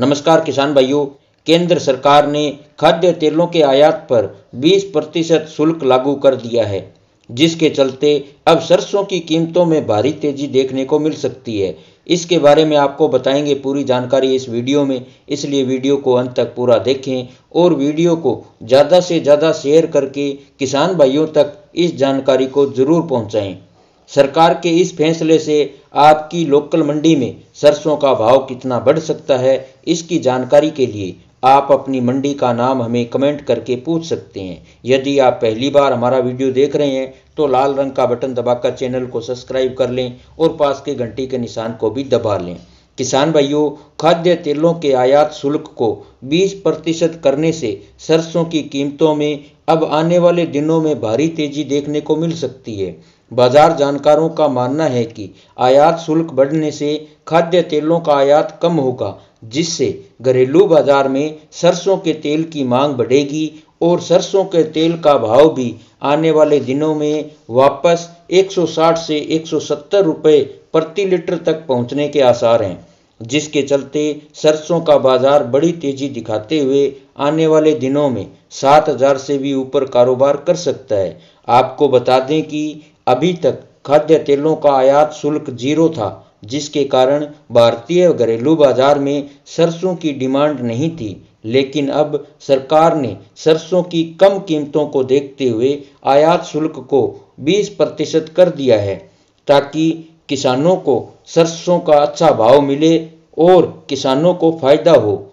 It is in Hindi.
नमस्कार किसान भाइयों केंद्र सरकार ने खाद्य तेलों के आयात पर 20 प्रतिशत शुल्क लागू कर दिया है जिसके चलते अब सरसों की कीमतों में भारी तेजी देखने को मिल सकती है इसके बारे में आपको बताएंगे पूरी जानकारी इस वीडियो में इसलिए वीडियो को अंत तक पूरा देखें और वीडियो को ज़्यादा से ज़्यादा शेयर करके किसान भाइयों तक इस जानकारी को ज़रूर पहुँचाएँ सरकार के इस फैसले से आपकी लोकल मंडी में सरसों का भाव कितना बढ़ सकता है इसकी जानकारी के लिए आप अपनी मंडी का नाम हमें कमेंट करके पूछ सकते हैं यदि आप पहली बार हमारा वीडियो देख रहे हैं तो लाल रंग का बटन दबाकर चैनल को सब्सक्राइब कर लें और पास के घंटी के निशान को भी दबा लें किसान भाइयों खाद्य तेलों के आयात शुल्क को 20 प्रतिशत करने से सरसों की कीमतों में अब आने वाले दिनों में भारी तेजी देखने को मिल सकती है बाजार जानकारों का मानना है कि आयात शुल्क बढ़ने से खाद्य तेलों का आयात कम होगा जिससे घरेलू बाजार में सरसों के तेल की मांग बढ़ेगी और सरसों के तेल का भाव भी आने वाले दिनों में वापस 160 से 170 रुपए प्रति लीटर तक पहुंचने के आसार हैं जिसके चलते सरसों का बाजार बड़ी तेजी दिखाते हुए आने वाले दिनों में 7000 से भी ऊपर कारोबार कर सकता है आपको बता दें कि अभी तक खाद्य तेलों का आयात शुल्क जीरो था जिसके कारण भारतीय घरेलू बाजार में सरसों की डिमांड नहीं थी लेकिन अब सरकार ने सरसों की कम कीमतों को देखते हुए आयात शुल्क को 20 प्रतिशत कर दिया है ताकि किसानों को सरसों का अच्छा भाव मिले और किसानों को फायदा हो